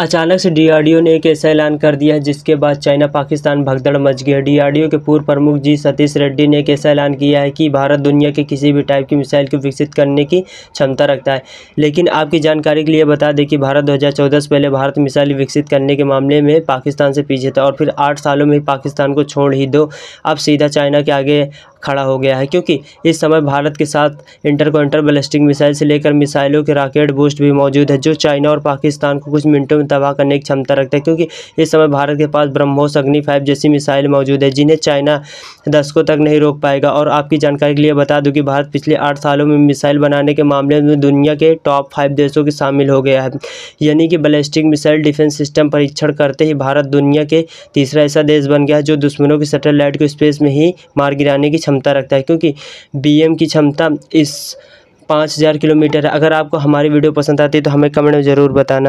अचानक से डीआरडीओ ने एक ऐसा ऐलान कर दिया है जिसके बाद चाइना पाकिस्तान भगदड़ मच गया डीआरडीओ के पूर्व प्रमुख जी सतीश रेड्डी ने एक ऐसा ऐलान किया है कि भारत दुनिया के किसी भी टाइप की मिसाइल को विकसित करने की क्षमता रखता है लेकिन आपकी जानकारी के लिए बता दें कि भारत दो से पहले भारत मिसाइल विकसित करने के मामले में पाकिस्तान से पीछे था और फिर आठ सालों में पाकिस्तान को छोड़ ही दो अब सीधा चाइना के आगे खड़ा हो गया है क्योंकि इस समय भारत के साथ इंटरकॉन्टर बैलिस्टिक मिसाइल से लेकर मिसाइलों के रॉकेट बूस्ट भी मौजूद है जो चाइना और पाकिस्तान को कुछ मिनटों में तबाह करने की क्षमता रखते हैं क्योंकि इस समय भारत के पास ब्रह्मोस अग्नि फाइव जैसी मिसाइल मौजूद है जिन्हें चाइना दशकों तक नहीं रोक पाएगा और आपकी जानकारी के लिए बता दूँ कि भारत पिछले आठ सालों में मिसाइल बनाने के मामले में दुनिया के टॉप फाइव देशों के शामिल हो गया है यानी कि बैलिस्टिक मिसाइल डिफेंस सिस्टम परीक्षण करते ही भारत दुनिया के तीसरा ऐसा देश बन गया है जो दुश्मनों के सैटेलाइट को स्पेस में ही मार गिराने की क्षमता रखता है क्योंकि बी की क्षमता इस पाँच हज़ार किलोमीटर है अगर आपको हमारी वीडियो पसंद आती है तो हमें कमेंट में ज़रूर बताना